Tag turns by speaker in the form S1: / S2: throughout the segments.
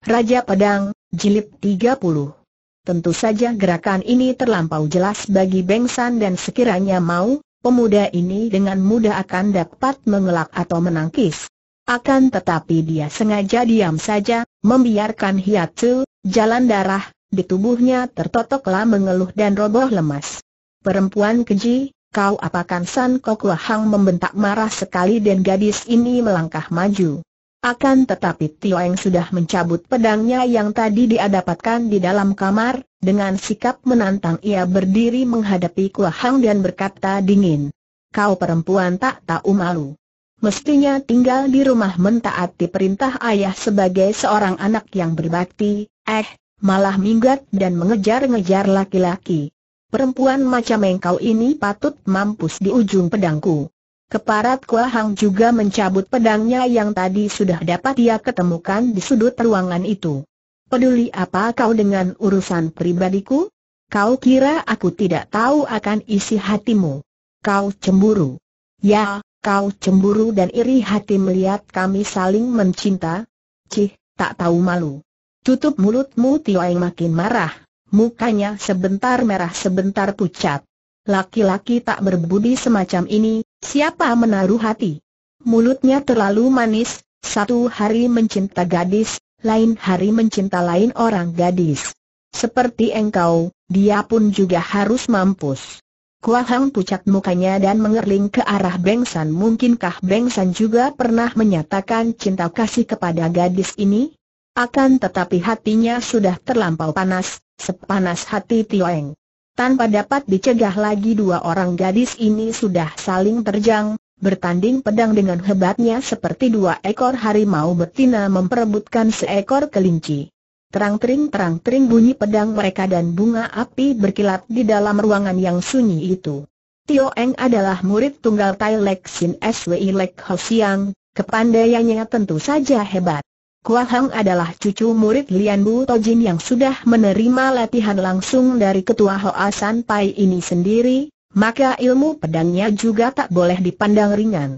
S1: Raja Pedang, Jilid 30 Tentu saja gerakan ini terlampau jelas bagi Beng San dan sekiranya mau, pemuda ini dengan mudah akan dapat mengelak atau menangkis. Akan tetapi dia sengaja diam saja, membiarkan hiatu, jalan darah, di tubuhnya tertotoklah mengeluh dan roboh lemas. Perempuan keji, kau apakan San Kok Hang membentak marah sekali dan gadis ini melangkah maju. Akan tetapi Tioeng sudah mencabut pedangnya yang tadi dia dapatkan di dalam kamar, dengan sikap menantang ia berdiri menghadapi Kua Hang dan berkata dingin. Kau perempuan tak tahu malu. Mestinya tinggal di rumah mentaati perintah ayah sebagai seorang anak yang berbakti, eh, malah minggat dan mengejar-ngejar laki-laki. Perempuan macam engkau ini patut mampus di ujung pedangku. Keparat Kua Hang juga mencabut pedangnya yang tadi sudah dapat ia ketemukan di sudut ruangan itu. Peduli apa kau dengan urusan pribadiku? Kau kira aku tidak tahu akan isi hatimu? Kau cemburu. Ya, kau cemburu dan iri hati melihat kami saling mencinta? Cih, tak tahu malu. Tutup mulutmu Tioeng makin marah, mukanya sebentar merah sebentar pucat. Laki-laki tak berbudi semacam ini, Siapa menaruh hati? Mulutnya terlalu manis, satu hari mencinta gadis, lain hari mencinta lain orang gadis. Seperti engkau, dia pun juga harus mampus. Kuahang pucat mukanya dan mengerling ke arah Bengsan. Mungkinkah Bengsan juga pernah menyatakan cinta kasih kepada gadis ini? Akan tetapi hatinya sudah terlampau panas, sepanas hati Tioeng. Tanpa dapat dicegah lagi dua orang gadis ini sudah saling terjang, bertanding pedang dengan hebatnya seperti dua ekor harimau betina memperebutkan seekor kelinci. Terang-tering terang-tering bunyi pedang mereka dan bunga api berkilat di dalam ruangan yang sunyi itu. Tio Eng adalah murid tunggal Tai Lek Sin Swi Lek Ho Siang, kepandaiannya tentu saja hebat. Kua Hang adalah cucu murid Lian Bu Tojin yang sudah menerima latihan langsung dari ketua Hoa San Pai ini sendiri, maka ilmu pedangnya juga tak boleh dipandang ringan.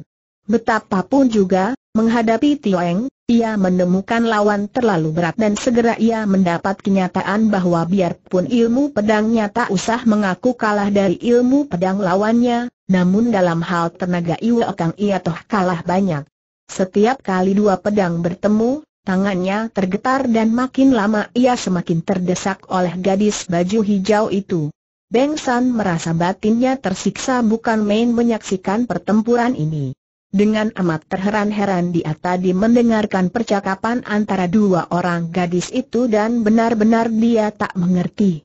S1: Betapapun juga, menghadapi Tioeng, ia menemukan lawan terlalu berat dan segera ia mendapat kenyataan bahwa biarpun ilmu pedangnya tak usah mengaku kalah dari ilmu pedang lawannya, namun dalam hal tenaga Iwa Kang ia toh kalah banyak. Setiap kali dua pedang bertemu, Tangannya tergetar dan makin lama ia semakin terdesak oleh gadis baju hijau itu. Beng San merasa batinnya tersiksa bukan main menyaksikan pertempuran ini. Dengan amat terheran-heran dia tadi mendengarkan percakapan antara dua orang gadis itu dan benar-benar dia tak mengerti.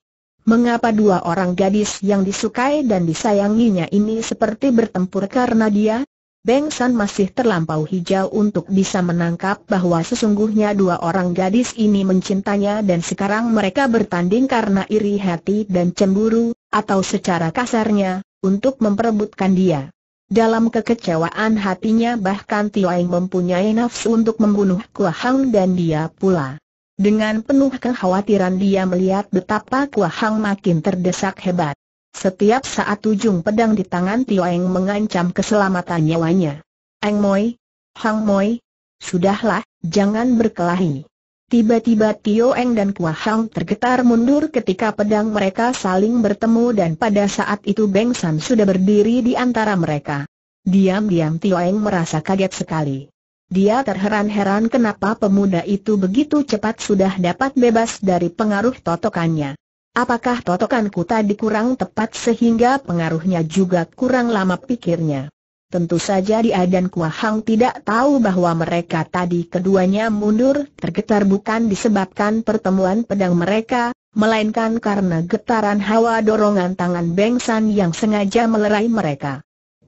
S1: Mengapa dua orang gadis yang disukai dan disayanginya ini seperti bertempur karena dia, Beng San masih terlampau hijau untuk bisa menangkap bahwa sesungguhnya dua orang gadis ini mencintanya dan sekarang mereka bertanding karena iri hati dan cemburu, atau secara kasarnya, untuk memperebutkan dia. Dalam kekecewaan hatinya bahkan Tio Tiaing mempunyai nafsu untuk membunuh Kua Hang dan dia pula. Dengan penuh kekhawatiran dia melihat betapa Kua Hang makin terdesak hebat. Setiap saat ujung pedang di tangan Tio Eng mengancam keselamatan nyawanya. Eng Moi, Hang Moi, sudahlah, jangan berkelahi. Tiba-tiba Tio Eng dan Kua Hang tergetar mundur ketika pedang mereka saling bertemu dan pada saat itu Beng San sudah berdiri di antara mereka. Diam-diam Tio Eng merasa kaget sekali. Dia terheran-heran kenapa pemuda itu begitu cepat sudah dapat bebas dari pengaruh totokannya. Apakah totokanku tadi kurang tepat sehingga pengaruhnya juga kurang lama pikirnya? Tentu saja dia dan Kua Hang tidak tahu bahwa mereka tadi keduanya mundur tergetar bukan disebabkan pertemuan pedang mereka, melainkan karena getaran hawa dorongan tangan Beng San yang sengaja melerai mereka.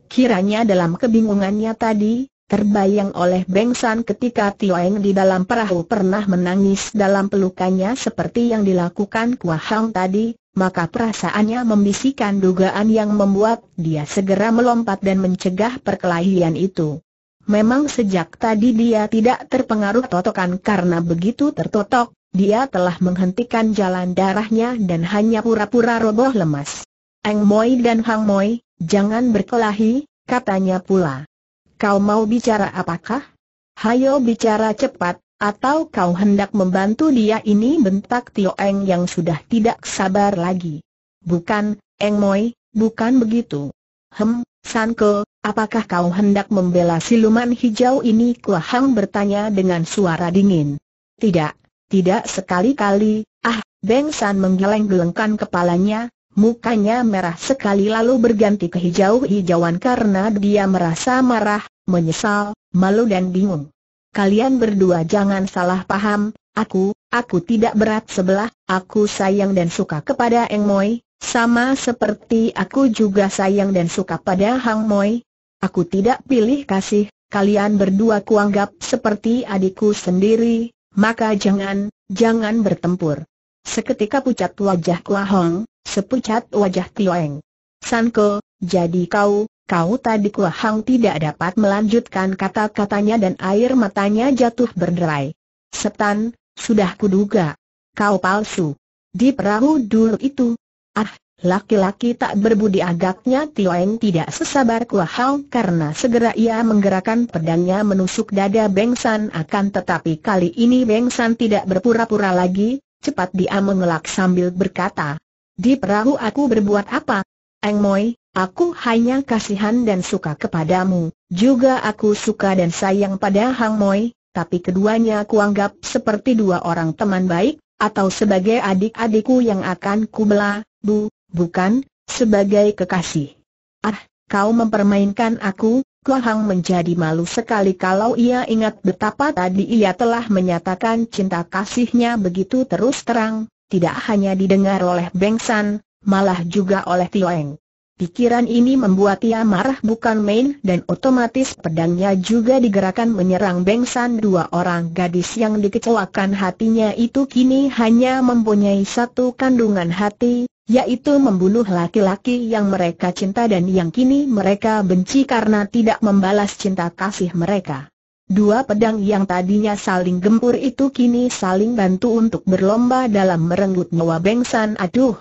S1: Kiranya dalam kebingungannya tadi, Terbayang oleh Beng San ketika Tioeng di dalam perahu pernah menangis dalam pelukannya seperti yang dilakukan Kua Hang tadi, maka perasaannya membisikkan dugaan yang membuat dia segera melompat dan mencegah perkelahian itu. Memang sejak tadi dia tidak terpengaruh totokan karena begitu tertotok, dia telah menghentikan jalan darahnya dan hanya pura-pura roboh lemas. Eng Moi dan Hang Moi, jangan berkelahi, katanya pula. Kau mau bicara apakah? Hayo bicara cepat, atau kau hendak membantu dia ini bentak Tio Eng yang sudah tidak sabar lagi. Bukan, Eng Moi, bukan begitu. Hem, Sanke, apakah kau hendak membela siluman hijau ini? Kuahang bertanya dengan suara dingin. Tidak, tidak sekali-kali, ah, Beng San menggeleng-gelengkan kepalanya, mukanya merah sekali lalu berganti ke hijau-hijauan karena dia merasa marah, menyesal, malu dan bingung. Kalian berdua jangan salah paham, aku, aku tidak berat sebelah, aku sayang dan suka kepada Eng Moi, sama seperti aku juga sayang dan suka pada Hang Moi. Aku tidak pilih kasih, kalian berdua kuanggap seperti adikku sendiri, maka jangan, jangan bertempur. Seketika pucat wajah Hong, sepucat wajah Tioeng. Sanko, jadi kau, kau tadi Kuahang tidak dapat melanjutkan kata-katanya dan air matanya jatuh berderai. Setan, sudah kuduga. Kau palsu. Di perahu dulu itu. Ah, laki-laki tak berbudi agaknya Tioeng tidak sesabar Kuahang karena segera ia menggerakkan pedangnya menusuk dada Bengsan akan tetapi kali ini Bengsan tidak berpura-pura lagi, cepat dia mengelak sambil berkata, di perahu aku berbuat apa? Eng Moi, aku hanya kasihan dan suka kepadamu, juga aku suka dan sayang pada Hang Moi, tapi keduanya kuanggap seperti dua orang teman baik, atau sebagai adik-adikku yang akan kubela, bu, bukan, sebagai kekasih. Ah, kau mempermainkan aku, Hang menjadi malu sekali kalau ia ingat betapa tadi ia telah menyatakan cinta kasihnya begitu terus terang, tidak hanya didengar oleh Beng San, malah juga oleh Tioeng. Pikiran ini membuat ia marah bukan main dan otomatis pedangnya juga digerakkan menyerang Beng San. dua orang gadis yang dikecewakan hatinya itu kini hanya mempunyai satu kandungan hati, yaitu membunuh laki-laki yang mereka cinta dan yang kini mereka benci karena tidak membalas cinta kasih mereka. Dua pedang yang tadinya saling gempur itu kini saling bantu untuk berlomba dalam merenggut nyawa San. Aduh,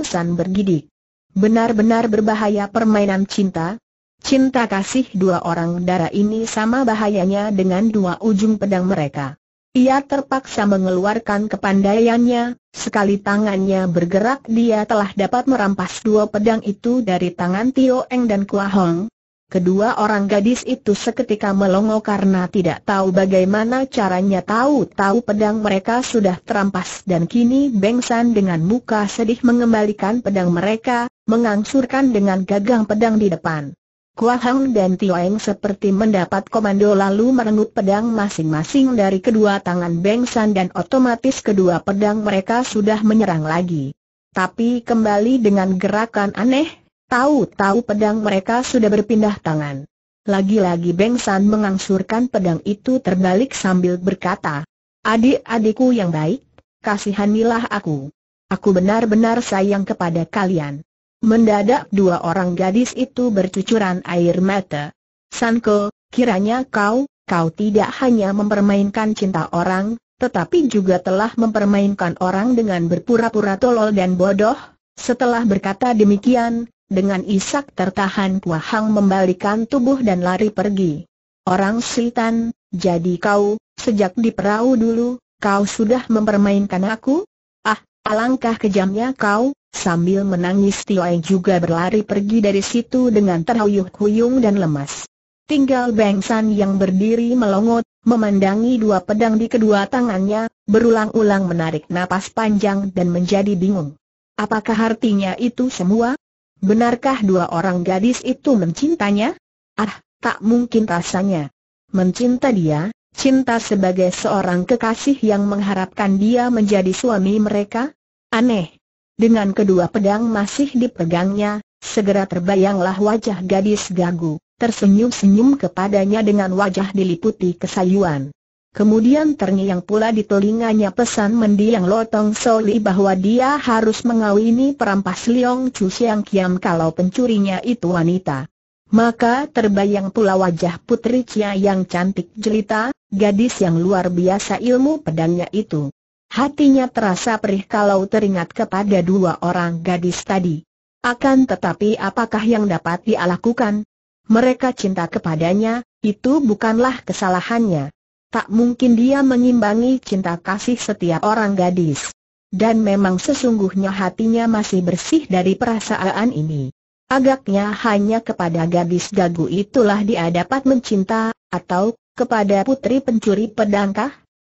S1: San bergidik. Benar-benar berbahaya permainan cinta. Cinta kasih dua orang darah ini sama bahayanya dengan dua ujung pedang mereka. Ia terpaksa mengeluarkan kepandaiannya, sekali tangannya bergerak dia telah dapat merampas dua pedang itu dari tangan Tio Eng dan Kua Hong, Kedua orang gadis itu seketika melongo karena tidak tahu bagaimana caranya tahu-tahu pedang mereka sudah terampas dan kini Beng San dengan muka sedih mengembalikan pedang mereka, mengangsurkan dengan gagang pedang di depan. Kua Hang dan Tio Eng seperti mendapat komando lalu merenggut pedang masing-masing dari kedua tangan Beng San dan otomatis kedua pedang mereka sudah menyerang lagi. Tapi kembali dengan gerakan aneh, Tahu-tahu pedang mereka sudah berpindah tangan. Lagi-lagi Beng San mengangsurkan pedang itu terbalik sambil berkata, Adik-adikku yang baik, kasihanilah aku. Aku benar-benar sayang kepada kalian. Mendadak dua orang gadis itu bercucuran air mata. Sanko, kiranya kau, kau tidak hanya mempermainkan cinta orang, tetapi juga telah mempermainkan orang dengan berpura-pura tolol dan bodoh. Setelah berkata demikian, dengan isak tertahan Kua Hang membalikan tubuh dan lari pergi. Orang Sultan, jadi kau, sejak di perahu dulu, kau sudah mempermainkan aku? Ah, alangkah kejamnya kau, sambil menangis Tioe juga berlari pergi dari situ dengan terhuyuh huyung dan lemas. Tinggal Beng San yang berdiri melongot, memandangi dua pedang di kedua tangannya, berulang-ulang menarik napas panjang dan menjadi bingung. Apakah artinya itu semua? Benarkah dua orang gadis itu mencintanya? Ah, tak mungkin rasanya. Mencinta dia, cinta sebagai seorang kekasih yang mengharapkan dia menjadi suami mereka? Aneh. Dengan kedua pedang masih dipegangnya, segera terbayanglah wajah gadis gagu, tersenyum-senyum kepadanya dengan wajah diliputi kesayuan. Kemudian terngiang pula di telinganya pesan mendiang Lotong Soli bahwa dia harus mengawini perampas Liong Chu Siang Kiam kalau pencurinya itu wanita. Maka terbayang pula wajah putri Cia yang cantik jelita, gadis yang luar biasa ilmu pedangnya itu. Hatinya terasa perih kalau teringat kepada dua orang gadis tadi. Akan tetapi apakah yang dapat dia lakukan? Mereka cinta kepadanya, itu bukanlah kesalahannya tak mungkin dia mengimbangi cinta kasih setiap orang gadis. Dan memang sesungguhnya hatinya masih bersih dari perasaan ini. Agaknya hanya kepada gadis gagu itulah dia dapat mencinta, atau kepada putri pencuri pedangkah?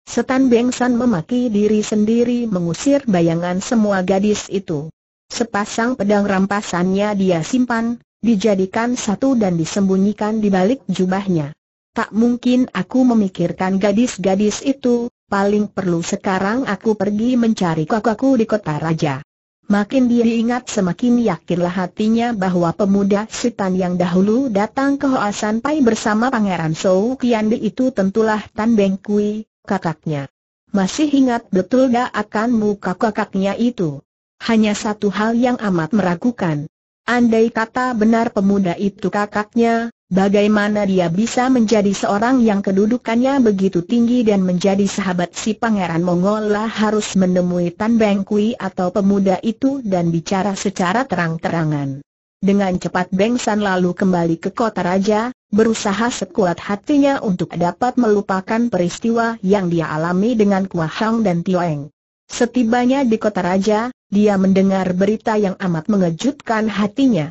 S1: Setan Bengsan memaki diri sendiri mengusir bayangan semua gadis itu. Sepasang pedang rampasannya dia simpan, dijadikan satu dan disembunyikan di balik jubahnya. Tak mungkin aku memikirkan gadis-gadis itu, paling perlu sekarang aku pergi mencari kakakku di kota raja. Makin dia ingat semakin yakinlah hatinya bahwa pemuda setan yang dahulu datang ke Hoasan Pai bersama Pangeran Sou Kiandi itu tentulah Tan Beng Kui, kakaknya. Masih ingat betul gak akan muka kakaknya itu. Hanya satu hal yang amat meragukan. Andai kata benar pemuda itu kakaknya, Bagaimana dia bisa menjadi seorang yang kedudukannya begitu tinggi dan menjadi sahabat si Pangeran Mongol harus menemui Tan Beng Kui atau pemuda itu dan bicara secara terang-terangan. Dengan cepat Beng San lalu kembali ke kota raja, berusaha sekuat hatinya untuk dapat melupakan peristiwa yang dia alami dengan Kua Hang dan Tioeng. Setibanya di kota raja, dia mendengar berita yang amat mengejutkan hatinya.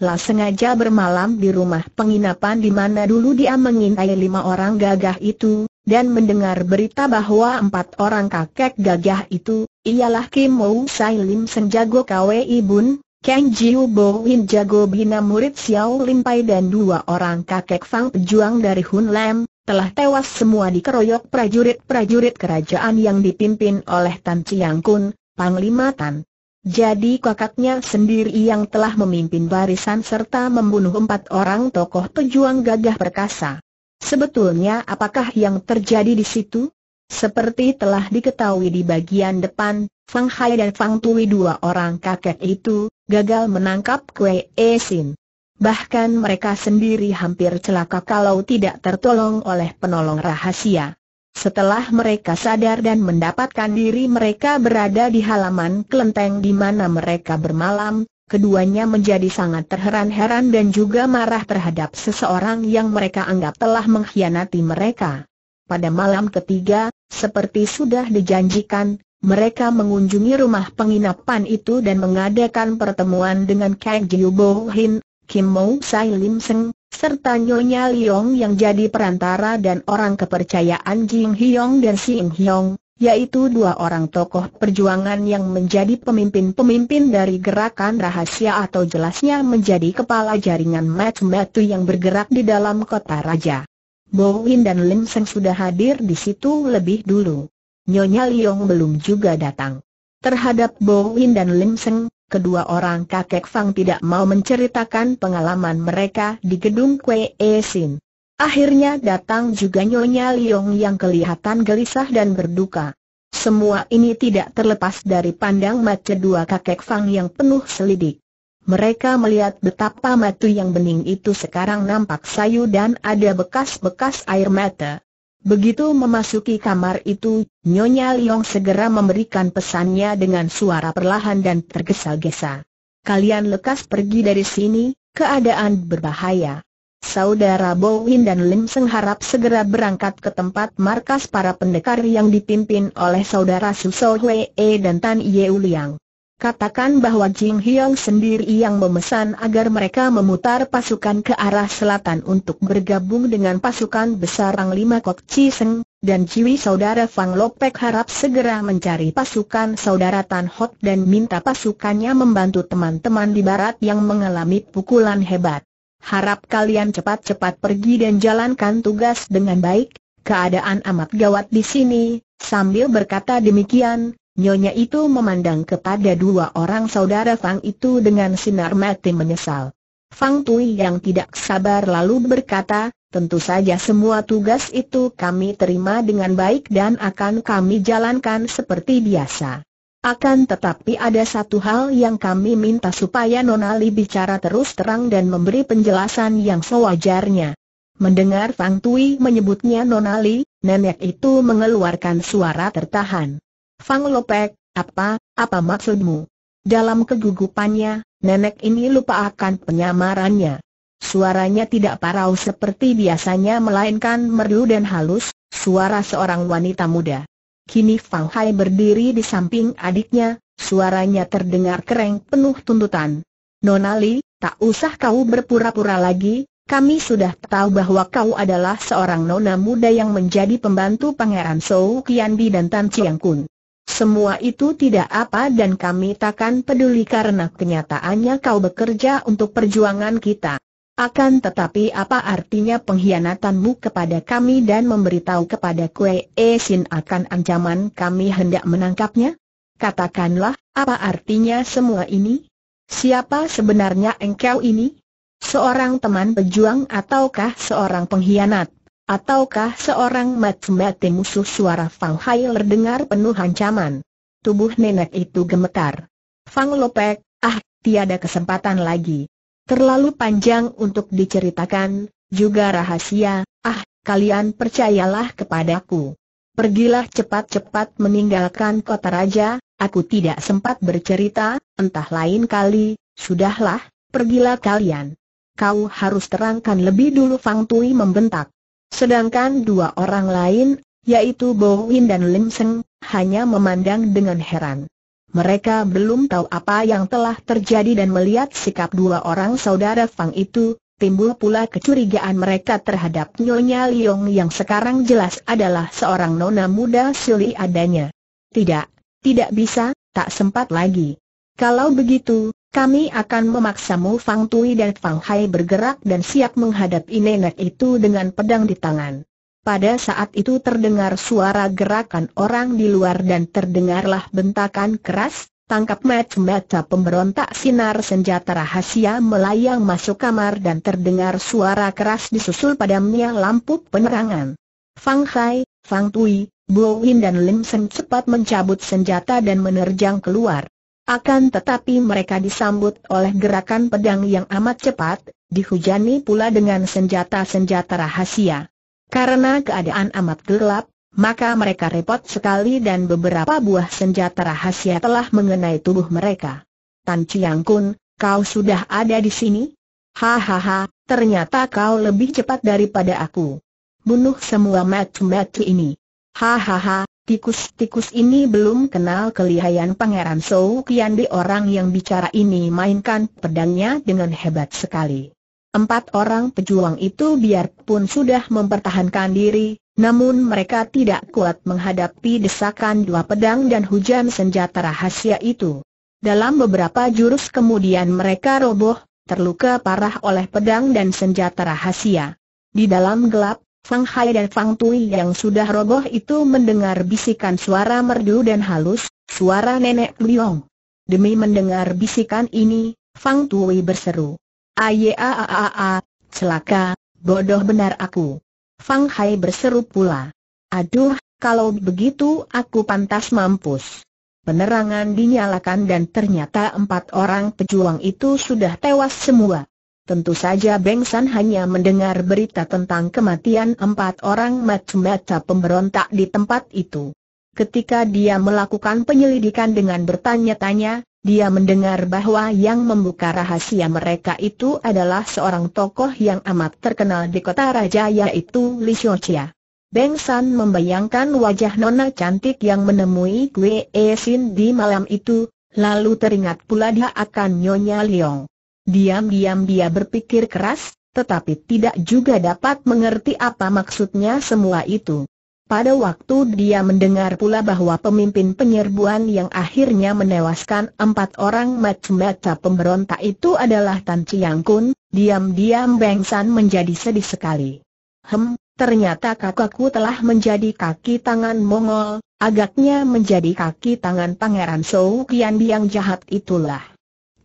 S1: Lah sengaja bermalam di rumah penginapan di mana dulu dia mengintai lima orang gagah itu, dan mendengar berita bahwa empat orang kakek gagah itu, ialah Kim Woo Sai Lim Senjago I Bun, Kang Jiu Bo Win Jago Bina Murid Xiao Lim Pai dan dua orang kakek Fang Pejuang dari Hun Lam, telah tewas semua dikeroyok prajurit-prajurit kerajaan yang dipimpin oleh Tan Chiang Kun, Panglima Tan. Jadi kakaknya sendiri yang telah memimpin barisan serta membunuh empat orang tokoh pejuang gagah perkasa. Sebetulnya apakah yang terjadi di situ? Seperti telah diketahui di bagian depan, Fang Hai dan Fang Tui dua orang kakek itu, gagal menangkap Kue E Sin. Bahkan mereka sendiri hampir celaka kalau tidak tertolong oleh penolong rahasia. Setelah mereka sadar dan mendapatkan diri mereka berada di halaman kelenteng di mana mereka bermalam, keduanya menjadi sangat terheran-heran dan juga marah terhadap seseorang yang mereka anggap telah mengkhianati mereka. Pada malam ketiga, seperti sudah dijanjikan, mereka mengunjungi rumah penginapan itu dan mengadakan pertemuan dengan Kang Jiu Bo Hin, Kim Mo Sai Lim Seng, serta Nyonya Liong yang jadi perantara dan orang kepercayaan Jing Hyong dan Sing Hyong, yaitu dua orang tokoh perjuangan yang menjadi pemimpin-pemimpin dari gerakan rahasia atau jelasnya menjadi kepala jaringan Matmetu yang bergerak di dalam kota raja. Bo Win dan Lim Seng sudah hadir di situ lebih dulu. Nyonya Liong belum juga datang. Terhadap Bo Win dan Lim Seng, kedua orang kakek Fang tidak mau menceritakan pengalaman mereka di gedung Kwe Sin. Akhirnya datang juga Nyonya Liong yang kelihatan gelisah dan berduka. Semua ini tidak terlepas dari pandang mata dua kakek Fang yang penuh selidik. Mereka melihat betapa matu yang bening itu sekarang nampak sayu dan ada bekas-bekas air mata. Begitu memasuki kamar itu, Nyonya Liong segera memberikan pesannya dengan suara perlahan dan tergesa-gesa. Kalian lekas pergi dari sini, keadaan berbahaya. Saudara Bowin dan Lim Seng harap segera berangkat ke tempat markas para pendekar yang dipimpin oleh saudara Su So e dan Tan Yeu Liang. Katakan bahwa Jing Hyang sendiri yang memesan agar mereka memutar pasukan ke arah selatan untuk bergabung dengan pasukan besar Rang Lima Kok Chi Seng, dan Jiwi saudara Fang Lopek harap segera mencari pasukan saudara Tan Hot dan minta pasukannya membantu teman-teman di barat yang mengalami pukulan hebat. Harap kalian cepat-cepat pergi dan jalankan tugas dengan baik, keadaan amat gawat di sini, sambil berkata demikian, Nyonya itu memandang kepada dua orang saudara Fang itu dengan sinar mati menyesal. Fang Tui yang tidak sabar lalu berkata, tentu saja semua tugas itu kami terima dengan baik dan akan kami jalankan seperti biasa. Akan tetapi ada satu hal yang kami minta supaya Nonali bicara terus terang dan memberi penjelasan yang sewajarnya. Mendengar Fang Tui menyebutnya Nonali, nenek itu mengeluarkan suara tertahan. Fang Lopek, apa, apa maksudmu? Dalam kegugupannya, nenek ini lupa akan penyamarannya. Suaranya tidak parau seperti biasanya melainkan merdu dan halus, suara seorang wanita muda. Kini Fang Hai berdiri di samping adiknya, suaranya terdengar kereng penuh tuntutan. Nonali, tak usah kau berpura-pura lagi, kami sudah tahu bahwa kau adalah seorang nona muda yang menjadi pembantu Pangeran Sou Kianbi dan Tan Chiang Kun. Semua itu tidak apa dan kami takkan peduli karena kenyataannya kau bekerja untuk perjuangan kita. Akan tetapi apa artinya pengkhianatanmu kepada kami dan memberitahu kepada Kue Esin akan ancaman kami hendak menangkapnya? Katakanlah, apa artinya semua ini? Siapa sebenarnya engkau ini? Seorang teman pejuang ataukah seorang pengkhianat? Ataukah seorang mati-mati musuh suara Fang Hai terdengar penuh ancaman? Tubuh nenek itu gemetar. Fang Lopek, ah, tiada kesempatan lagi. Terlalu panjang untuk diceritakan, juga rahasia, ah, kalian percayalah kepadaku. Pergilah cepat-cepat meninggalkan kota raja, aku tidak sempat bercerita, entah lain kali, sudahlah, pergilah kalian. Kau harus terangkan lebih dulu Fang Tui membentak. Sedangkan dua orang lain, yaitu Bo dan Lim Seng, hanya memandang dengan heran. Mereka belum tahu apa yang telah terjadi dan melihat sikap dua orang saudara Fang itu, timbul pula kecurigaan mereka terhadap Nyonya Liong yang sekarang jelas adalah seorang nona muda suli adanya. Tidak, tidak bisa, tak sempat lagi. Kalau begitu, kami akan memaksamu Fang Tui dan Fang Hai bergerak dan siap menghadapi nenek itu dengan pedang di tangan. Pada saat itu terdengar suara gerakan orang di luar dan terdengarlah bentakan keras, tangkap mata-mata pemberontak sinar senjata rahasia melayang masuk kamar dan terdengar suara keras disusul padamnya lampu penerangan. Fang Hai, Fang Tui, Bo Win dan Lim Sen cepat mencabut senjata dan menerjang keluar. Akan tetapi mereka disambut oleh gerakan pedang yang amat cepat, dihujani pula dengan senjata-senjata rahasia. Karena keadaan amat gelap, maka mereka repot sekali dan beberapa buah senjata rahasia telah mengenai tubuh mereka. Tan Chiang Kun, kau sudah ada di sini? Hahaha, ternyata kau lebih cepat daripada aku. Bunuh semua match-match ini. Hahaha, Tikus-tikus ini belum kenal kelihayan Pangeran Sou Kian di orang yang bicara ini mainkan pedangnya dengan hebat sekali. Empat orang pejuang itu biarpun sudah mempertahankan diri, namun mereka tidak kuat menghadapi desakan dua pedang dan hujan senjata rahasia itu. Dalam beberapa jurus kemudian mereka roboh, terluka parah oleh pedang dan senjata rahasia. Di dalam gelap, Fang Hai dan Fang Tui yang sudah roboh itu mendengar bisikan suara merdu dan halus, suara nenek Liong. Demi mendengar bisikan ini, Fang Tui berseru. Ayaaaa, celaka, bodoh benar aku. Fang Hai berseru pula. Aduh, kalau begitu aku pantas mampus. Penerangan dinyalakan dan ternyata empat orang pejuang itu sudah tewas semua. Tentu saja Beng San hanya mendengar berita tentang kematian empat orang mata-mata pemberontak di tempat itu. Ketika dia melakukan penyelidikan dengan bertanya-tanya, dia mendengar bahwa yang membuka rahasia mereka itu adalah seorang tokoh yang amat terkenal di kota raja yaitu Li Xiaoqia. Beng San membayangkan wajah nona cantik yang menemui Kwe E Sin di malam itu, lalu teringat pula dia akan Nyonya Liong. Diam-diam dia berpikir keras, tetapi tidak juga dapat mengerti apa maksudnya semua itu. Pada waktu dia mendengar pula bahwa pemimpin penyerbuan yang akhirnya menewaskan empat orang macam macam pemberontak itu adalah Tan Chiang Kun, diam-diam Beng San menjadi sedih sekali. Hem, ternyata kakakku telah menjadi kaki tangan Mongol, agaknya menjadi kaki tangan Pangeran Sou Kian yang jahat itulah.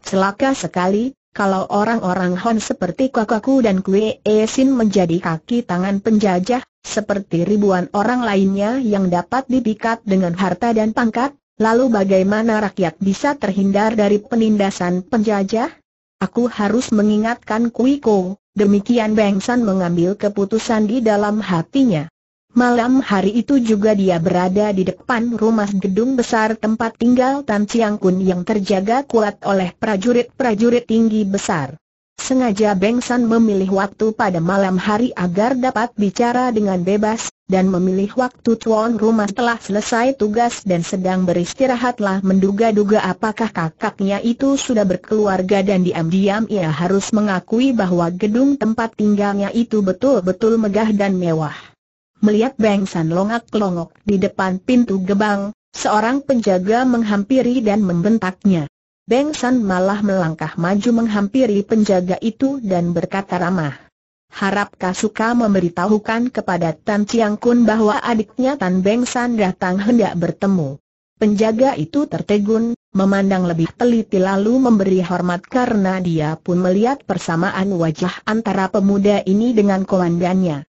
S1: Celaka sekali, kalau orang-orang Hon seperti Kakakku dan Kue Esin menjadi kaki tangan penjajah, seperti ribuan orang lainnya yang dapat dipikat dengan harta dan pangkat, lalu bagaimana rakyat bisa terhindar dari penindasan penjajah? Aku harus mengingatkan Kuiko, demikian Beng San mengambil keputusan di dalam hatinya. Malam hari itu juga dia berada di depan rumah gedung besar tempat tinggal Tan Chiang Kun yang terjaga kuat oleh prajurit-prajurit tinggi besar. Sengaja Beng San memilih waktu pada malam hari agar dapat bicara dengan bebas, dan memilih waktu tuan rumah telah selesai tugas dan sedang beristirahatlah menduga-duga apakah kakaknya itu sudah berkeluarga dan diam-diam ia harus mengakui bahwa gedung tempat tinggalnya itu betul-betul megah dan mewah melihat Beng San longak-longok di depan pintu gebang, seorang penjaga menghampiri dan membentaknya. Beng malah melangkah maju menghampiri penjaga itu dan berkata ramah. Harap Kasuka memberitahukan kepada Tan Chiang Kun bahwa adiknya Tan Beng datang hendak bertemu. Penjaga itu tertegun, memandang lebih teliti lalu memberi hormat karena dia pun melihat persamaan wajah antara pemuda ini dengan komandannya.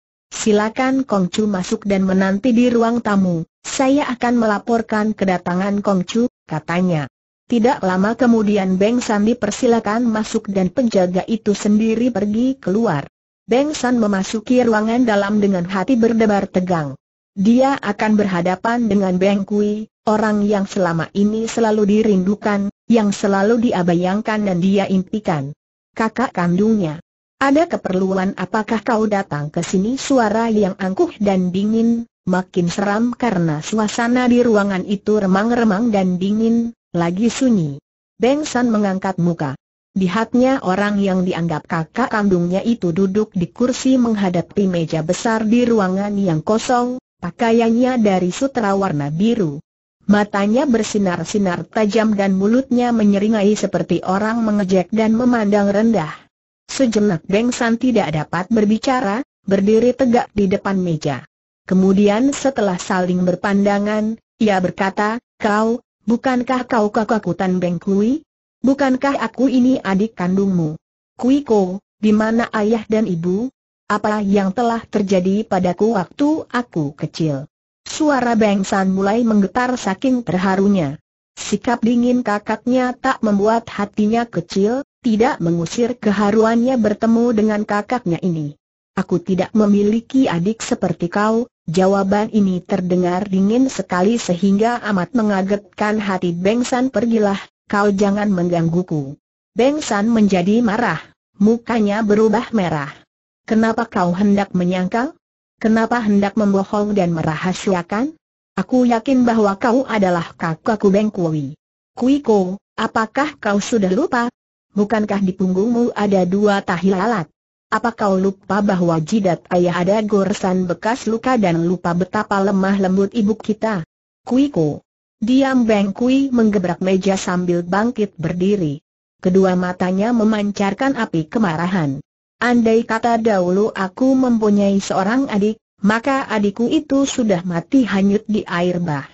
S1: Silakan Kong Chu masuk dan menanti di ruang tamu, saya akan melaporkan kedatangan Kong Chu, katanya. Tidak lama kemudian Beng San dipersilakan masuk dan penjaga itu sendiri pergi keluar. Beng San memasuki ruangan dalam dengan hati berdebar tegang. Dia akan berhadapan dengan Beng Kui, orang yang selama ini selalu dirindukan, yang selalu diabayangkan dan dia impikan. Kakak kandungnya. Ada keperluan apakah kau datang ke sini suara yang angkuh dan dingin, makin seram karena suasana di ruangan itu remang-remang dan dingin, lagi sunyi. Beng San mengangkat muka. Lihatnya orang yang dianggap kakak kandungnya itu duduk di kursi menghadapi meja besar di ruangan yang kosong, pakaiannya dari sutra warna biru. Matanya bersinar-sinar tajam dan mulutnya menyeringai seperti orang mengejek dan memandang rendah. Sejenak Beng San tidak dapat berbicara, berdiri tegak di depan meja. Kemudian setelah saling berpandangan, ia berkata, Kau, bukankah kau kakakku Tan Beng Kui? Bukankah aku ini adik kandungmu? Kui Kuiko, di mana ayah dan ibu? Apa yang telah terjadi padaku waktu aku kecil? Suara Beng San mulai menggetar saking terharunya. Sikap dingin kakaknya tak membuat hatinya kecil, tidak mengusir keharuannya bertemu dengan kakaknya ini. Aku tidak memiliki adik seperti kau, jawaban ini terdengar dingin sekali sehingga amat mengagetkan hati Beng San pergilah, kau jangan menggangguku. Beng San menjadi marah, mukanya berubah merah. Kenapa kau hendak menyangkal? Kenapa hendak membohong dan merahasiakan? Aku yakin bahwa kau adalah kakakku Beng Kui. Ko, apakah kau sudah lupa bukankah di punggungmu ada dua tahi lalat? Apa kau lupa bahwa jidat ayah ada goresan bekas luka dan lupa betapa lemah lembut ibu kita? Kuiko. Diam Beng Kui menggebrak meja sambil bangkit berdiri. Kedua matanya memancarkan api kemarahan. Andai kata dahulu aku mempunyai seorang adik, maka adikku itu sudah mati hanyut di air bah.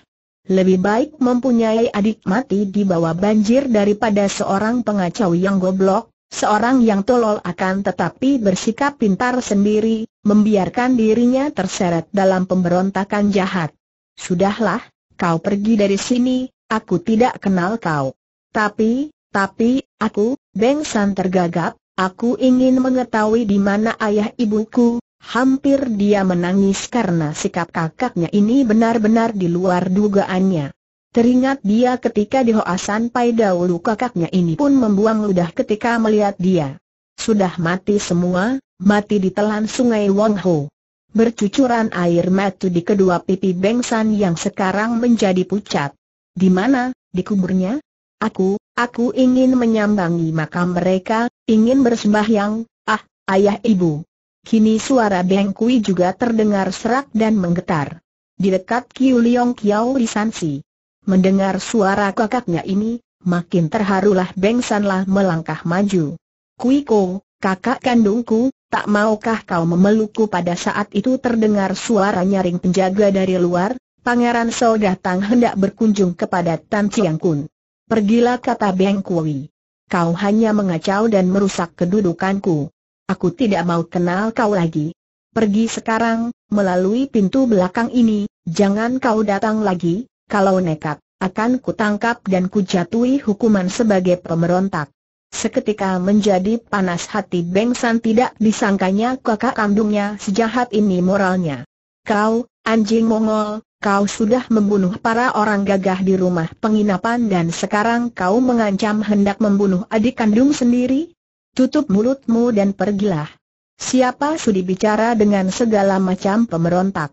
S1: Lebih baik mempunyai adik mati di bawah banjir daripada seorang pengacau yang goblok, seorang yang tolol akan tetapi bersikap pintar sendiri, membiarkan dirinya terseret dalam pemberontakan jahat. Sudahlah, kau pergi dari sini, aku tidak kenal kau. Tapi, tapi, aku, Beng San tergagap, aku ingin mengetahui di mana ayah ibuku, Hampir dia menangis karena sikap kakaknya ini benar-benar di luar dugaannya. Teringat dia ketika di Hoa Pai dahulu kakaknya ini pun membuang ludah ketika melihat dia. Sudah mati semua, mati di telan sungai Wong Ho. Bercucuran air mata di kedua pipi Bengsan yang sekarang menjadi pucat. Di mana, di kuburnya? Aku, aku ingin menyambangi makam mereka, ingin bersembahyang, ah, ayah ibu. Kini suara Beng Kui juga terdengar serak dan menggetar. Di dekat Kiu Liong Kiao Risansi. Mendengar suara kakaknya ini, makin terharulah Beng Sanlah melangkah maju. Kui Ko, kakak kandungku, tak maukah kau memelukku pada saat itu terdengar suara nyaring penjaga dari luar, Pangeran So datang hendak berkunjung kepada Tan Chiang Kun. Pergilah kata Beng Kui. Kau hanya mengacau dan merusak kedudukanku. Aku tidak mau kenal kau lagi. Pergi sekarang, melalui pintu belakang ini, jangan kau datang lagi, kalau nekat, akan kutangkap dan kujatuhi hukuman sebagai pemberontak. Seketika menjadi panas hati Beng San tidak disangkanya kakak kandungnya sejahat ini moralnya. Kau, anjing Mongol, kau sudah membunuh para orang gagah di rumah penginapan dan sekarang kau mengancam hendak membunuh adik kandung sendiri? Tutup mulutmu dan pergilah. Siapa sudi bicara dengan segala macam pemberontak?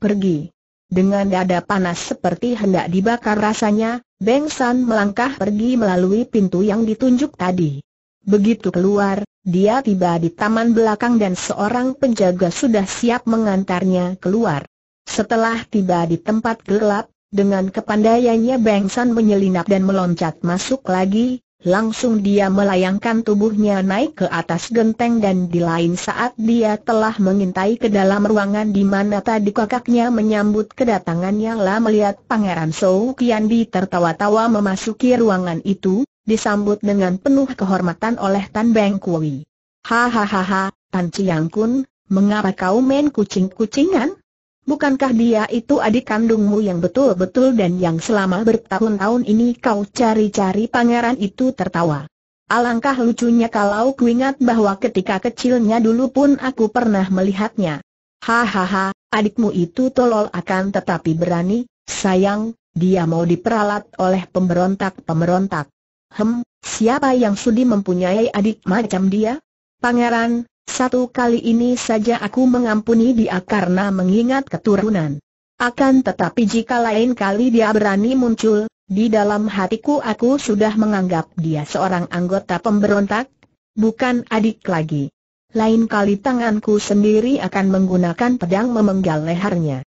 S1: Pergi. Dengan dada panas seperti hendak dibakar rasanya, Beng San melangkah pergi melalui pintu yang ditunjuk tadi. Begitu keluar, dia tiba di taman belakang dan seorang penjaga sudah siap mengantarnya keluar. Setelah tiba di tempat gelap, dengan kepandaiannya Beng San menyelinap dan meloncat masuk lagi, Langsung dia melayangkan tubuhnya naik ke atas genteng dan di lain saat dia telah mengintai ke dalam ruangan di mana tadi kakaknya menyambut kedatangannya lah melihat Pangeran Sou di tertawa-tawa memasuki ruangan itu, disambut dengan penuh kehormatan oleh Tan Beng Kui. Hahaha, Tan Chiang Kun, mengapa kau main kucing-kucingan? Bukankah dia itu adik kandungmu yang betul-betul dan yang selama bertahun-tahun ini kau cari-cari pangeran itu tertawa. Alangkah lucunya kalau kuingat bahwa ketika kecilnya dulu pun aku pernah melihatnya. Hahaha, adikmu itu tolol akan tetapi berani, sayang, dia mau diperalat oleh pemberontak-pemberontak. Hem, siapa yang sudi mempunyai adik macam dia? Pangeran, satu kali ini saja aku mengampuni dia karena mengingat keturunan. Akan tetapi jika lain kali dia berani muncul, di dalam hatiku aku sudah menganggap dia seorang anggota pemberontak, bukan adik lagi. Lain kali tanganku sendiri akan menggunakan pedang memenggal lehernya.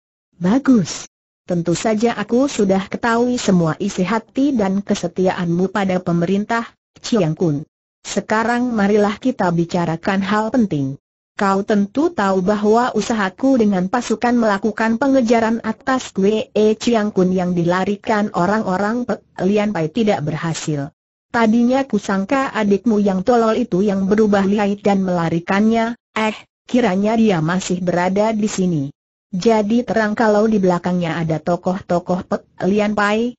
S1: Bagus. Tentu saja aku sudah ketahui semua isi hati dan kesetiaanmu pada pemerintah, Chiang Kun. Sekarang marilah kita bicarakan hal penting. Kau tentu tahu bahwa usahaku dengan pasukan melakukan pengejaran atas Kwe E Chiang Kun yang dilarikan orang-orang Pek Lian Pai tidak berhasil. Tadinya kusangka adikmu yang tolol itu yang berubah lihat dan melarikannya, eh, kiranya dia masih berada di sini. Jadi terang kalau di belakangnya ada tokoh-tokoh Pek Lian Pai,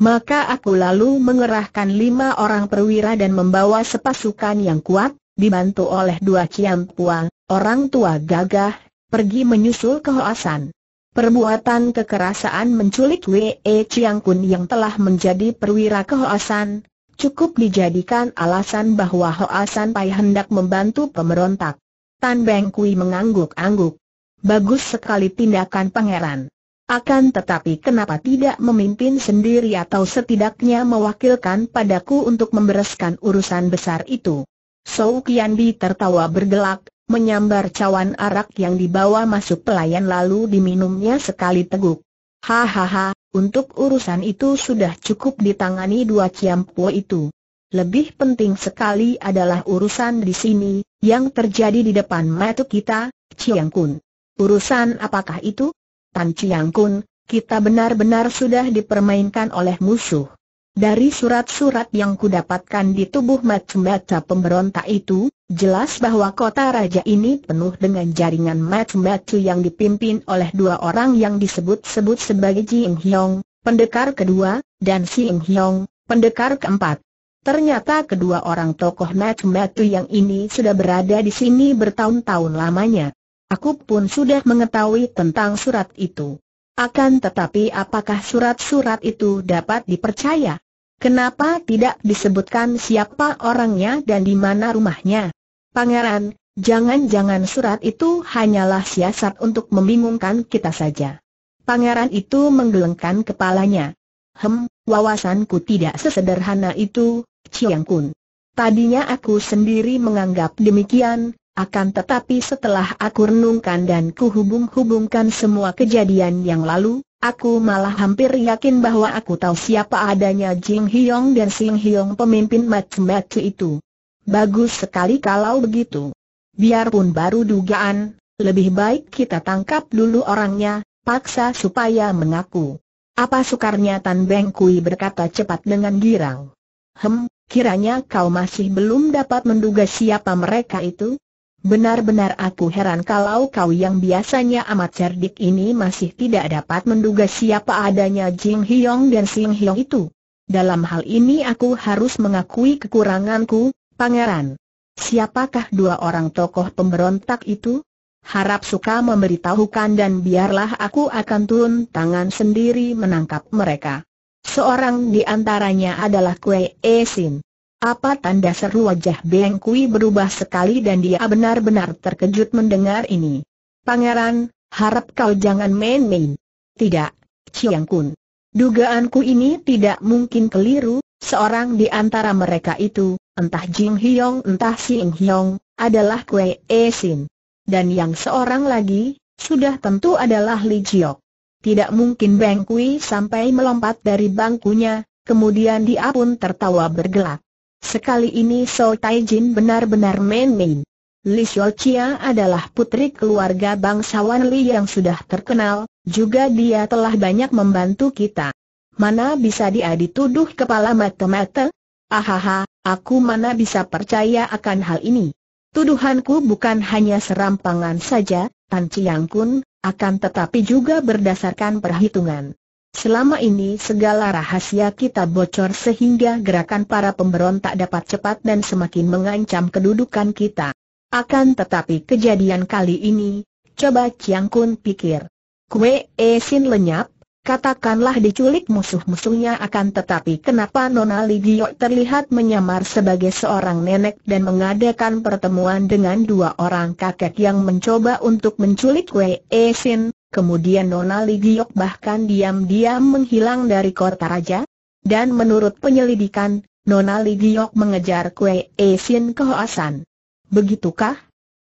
S1: maka aku lalu mengerahkan lima orang perwira dan membawa sepasukan yang kuat, dibantu oleh dua Puang, orang tua gagah, pergi menyusul ke Hoasan. Perbuatan kekerasan menculik W.E. Chiang Kun yang telah menjadi perwira ke Hoasan, cukup dijadikan alasan bahwa Hoasan Pai hendak membantu pemberontak. Tan Beng Kui mengangguk-angguk. Bagus sekali tindakan pangeran. Akan tetapi kenapa tidak memimpin sendiri atau setidaknya mewakilkan padaku untuk membereskan urusan besar itu? Sou Kianbi tertawa bergelak, menyambar cawan arak yang dibawa masuk pelayan lalu diminumnya sekali teguk. Hahaha, untuk urusan itu sudah cukup ditangani dua ciampu itu. Lebih penting sekali adalah urusan di sini, yang terjadi di depan mata kita, Chiang Kun. Urusan apakah itu? Tan Chiang Kun, kita benar-benar sudah dipermainkan oleh musuh. Dari surat-surat yang kudapatkan di tubuh macam-macam pemberontak itu, jelas bahwa kota raja ini penuh dengan jaringan macam-macam yang dipimpin oleh dua orang yang disebut-sebut sebagai Jing Hyong, pendekar kedua, dan Xing Hyong, pendekar keempat. Ternyata kedua orang tokoh macam-macam yang ini sudah berada di sini bertahun-tahun lamanya. Aku pun sudah mengetahui tentang surat itu. Akan tetapi apakah surat-surat itu dapat dipercaya? Kenapa tidak disebutkan siapa orangnya dan di mana rumahnya? Pangeran, jangan-jangan surat itu hanyalah siasat untuk membingungkan kita saja. Pangeran itu menggelengkan kepalanya. Hem, wawasanku tidak sesederhana itu, Chiang Kun. Tadinya aku sendiri menganggap demikian, akan tetapi setelah aku renungkan dan kuhubung-hubungkan semua kejadian yang lalu, aku malah hampir yakin bahwa aku tahu siapa adanya Jing Hyong dan Sing Hyong pemimpin macu-macu itu. Bagus sekali kalau begitu. Biarpun baru dugaan, lebih baik kita tangkap dulu orangnya, paksa supaya mengaku. Apa sukarnya Tan Beng Kui berkata cepat dengan girang. Hem, kiranya kau masih belum dapat menduga siapa mereka itu? Benar-benar aku heran kalau kau yang biasanya amat cerdik ini masih tidak dapat menduga siapa adanya Jing Hyong dan Sing Hyong itu. Dalam hal ini aku harus mengakui kekuranganku, pangeran. Siapakah dua orang tokoh pemberontak itu? Harap suka memberitahukan dan biarlah aku akan turun tangan sendiri menangkap mereka. Seorang di antaranya adalah Kue Esin. Apa tanda seru wajah Beng Kui berubah sekali dan dia benar-benar terkejut mendengar ini. Pangeran, harap kau jangan main-main. Tidak, Chiang Kun. Dugaanku ini tidak mungkin keliru, seorang di antara mereka itu, entah Jing Hyong entah Sing Hyong, adalah Kue E Sin. Dan yang seorang lagi, sudah tentu adalah Li Jiok. Tidak mungkin Beng Kui sampai melompat dari bangkunya, kemudian dia pun tertawa bergelak. Sekali ini So Taijin benar-benar main-main. Li Xiaoqia adalah putri keluarga bangsawan Li yang sudah terkenal, juga dia telah banyak membantu kita. Mana bisa dia dituduh kepala mata-mata? Ahaha, aku mana bisa percaya akan hal ini. Tuduhanku bukan hanya serampangan saja, Tan Chiang Kun, akan tetapi juga berdasarkan perhitungan. Selama ini segala rahasia kita bocor sehingga gerakan para pemberontak dapat cepat dan semakin mengancam kedudukan kita. Akan tetapi kejadian kali ini, coba Chiang Kun pikir. Kue E Sin lenyap, katakanlah diculik musuh-musuhnya akan tetapi kenapa Nona Li Gio terlihat menyamar sebagai seorang nenek dan mengadakan pertemuan dengan dua orang kakek yang mencoba untuk menculik Kue E Sin? kemudian Nona Ligiok bahkan diam-diam menghilang dari kota raja? Dan menurut penyelidikan, Nona Ligiok mengejar Kue Esin ke Hoasan. Begitukah?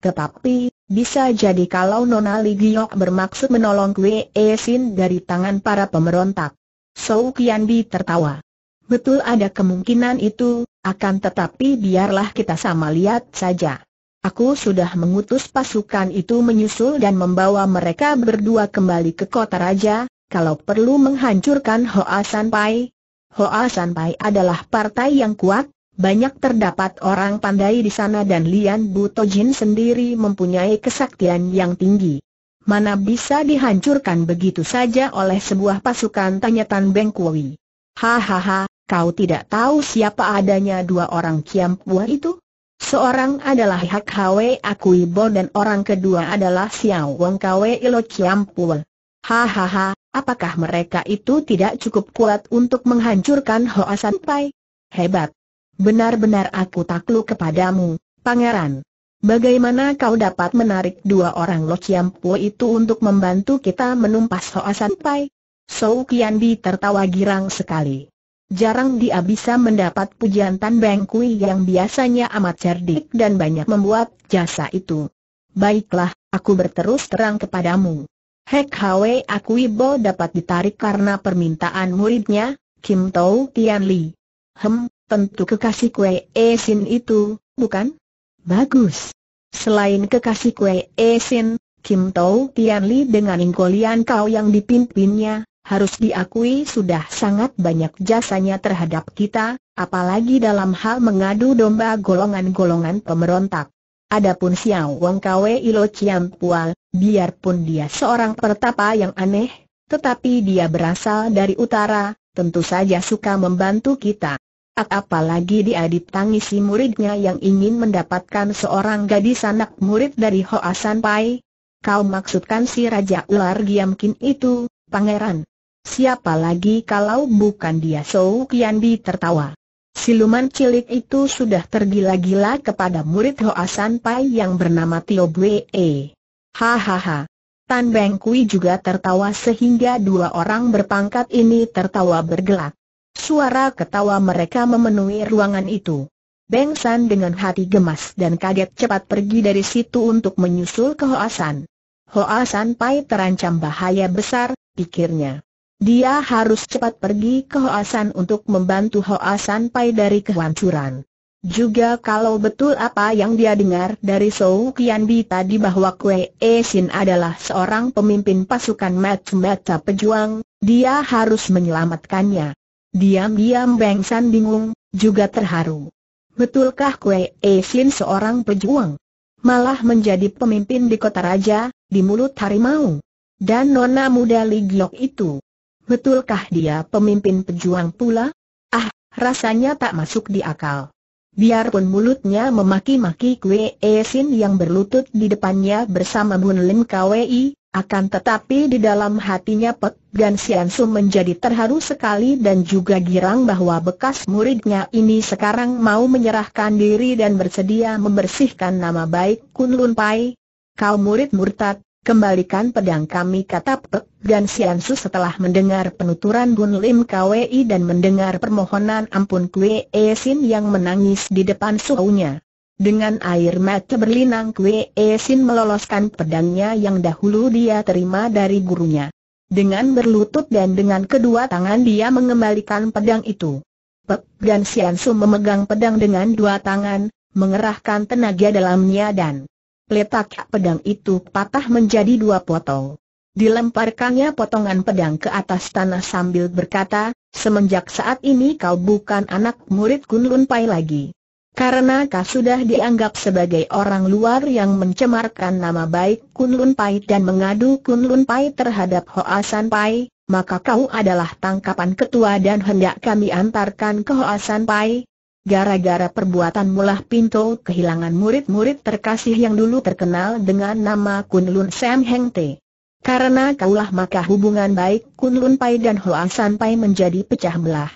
S1: Tetapi, bisa jadi kalau Nona Ligiok bermaksud menolong Kue Esin dari tangan para pemberontak. Sou Kianbi tertawa. Betul ada kemungkinan itu, akan tetapi biarlah kita sama lihat saja. Aku sudah mengutus pasukan itu menyusul dan membawa mereka berdua kembali ke kota raja, kalau perlu menghancurkan Hoa San Pai. Hoa San Pai adalah partai yang kuat, banyak terdapat orang pandai di sana dan Lian Butojin sendiri mempunyai kesaktian yang tinggi. Mana bisa dihancurkan begitu saja oleh sebuah pasukan tanya Tan Beng Kui. Hahaha, kau tidak tahu siapa adanya dua orang Kiam Pua itu? Seorang adalah Hak Hwe Akuibo dan orang kedua adalah Xiao Wong Kwe Ilo Pue. Hahaha, apakah mereka itu tidak cukup kuat untuk menghancurkan Hoa San Pai? Hebat. Benar-benar aku takluk kepadamu, pangeran. Bagaimana kau dapat menarik dua orang Lo Pue itu untuk membantu kita menumpas Hoa San Pai? Sou Kian Bi tertawa girang sekali. Jarang dia bisa mendapat pujian Tan Beng Kui yang biasanya amat cerdik dan banyak membuat jasa itu. Baiklah, aku berterus terang kepadamu. Hek Hwe Akuibo dapat ditarik karena permintaan muridnya, Kim Tau Tian Li. Hem, tentu kekasih kue Esin itu, bukan? Bagus. Selain kekasih kue Esin, Kim Tau Tian Li dengan Ingkolian kau yang dipimpinnya, harus diakui sudah sangat banyak jasanya terhadap kita, apalagi dalam hal mengadu domba golongan-golongan pemberontak. Adapun Xiao Wangkawe Kwe Ilo Chiam Pual, biarpun dia seorang pertapa yang aneh, tetapi dia berasal dari utara, tentu saja suka membantu kita. Apalagi dia ditangisi muridnya yang ingin mendapatkan seorang gadis anak murid dari Hoa San Pai. Kau maksudkan si Raja Ular Kin itu, pangeran? Siapa lagi kalau bukan dia Sou Kian tertawa. Siluman cilik itu sudah tergila-gila kepada murid Hoa San Pai yang bernama Tio Bue. Hahaha. Tan Beng Kui juga tertawa sehingga dua orang berpangkat ini tertawa bergelak. Suara ketawa mereka memenuhi ruangan itu. Beng San dengan hati gemas dan kaget cepat pergi dari situ untuk menyusul ke Hoa San. Hoa San Pai terancam bahaya besar, pikirnya. Dia harus cepat pergi ke Hoasan untuk membantu Hoasan Pai dari kehancuran. Juga kalau betul apa yang dia dengar dari Sou Kian Bi tadi bahwa Kue E Sin adalah seorang pemimpin pasukan mata-mata pejuang, dia harus menyelamatkannya. Diam-diam Beng San bingung, juga terharu. Betulkah Kue E Sin seorang pejuang? Malah menjadi pemimpin di kota raja, di mulut harimau. Dan nona muda Ligiok itu Betulkah dia pemimpin pejuang pula? Ah, rasanya tak masuk di akal. Biarpun mulutnya memaki-maki Kwe Esin yang berlutut di depannya bersama Bun Lim Kwi, akan tetapi di dalam hatinya Pek Gan Sian Su menjadi terharu sekali dan juga girang bahwa bekas muridnya ini sekarang mau menyerahkan diri dan bersedia membersihkan nama baik Kun Lun Pai. Kau murid murtad, Kembalikan pedang kami kata Pek dan Sian Su setelah mendengar penuturan Bun Lim KWI dan mendengar permohonan ampun Kwe e Sin yang menangis di depan suhunya. Dengan air mata berlinang Kwe e Sin meloloskan pedangnya yang dahulu dia terima dari gurunya. Dengan berlutut dan dengan kedua tangan dia mengembalikan pedang itu. Pek dan Sian Su memegang pedang dengan dua tangan, mengerahkan tenaga dalamnya dan letak pedang itu patah menjadi dua potong. Dilemparkannya potongan pedang ke atas tanah sambil berkata, semenjak saat ini kau bukan anak murid Kunlun Pai lagi. Karena kau sudah dianggap sebagai orang luar yang mencemarkan nama baik Kunlun Pai dan mengadu Kunlun Pai terhadap Hoasan Pai, maka kau adalah tangkapan ketua dan hendak kami antarkan ke Hoasan Pai, Gara-gara perbuatan mulah Pinto kehilangan murid-murid terkasih yang dulu terkenal dengan nama Kunlun Sam Heng Te. Karena kaulah maka hubungan baik Kunlun Pai dan Hoa San Pai menjadi pecah belah.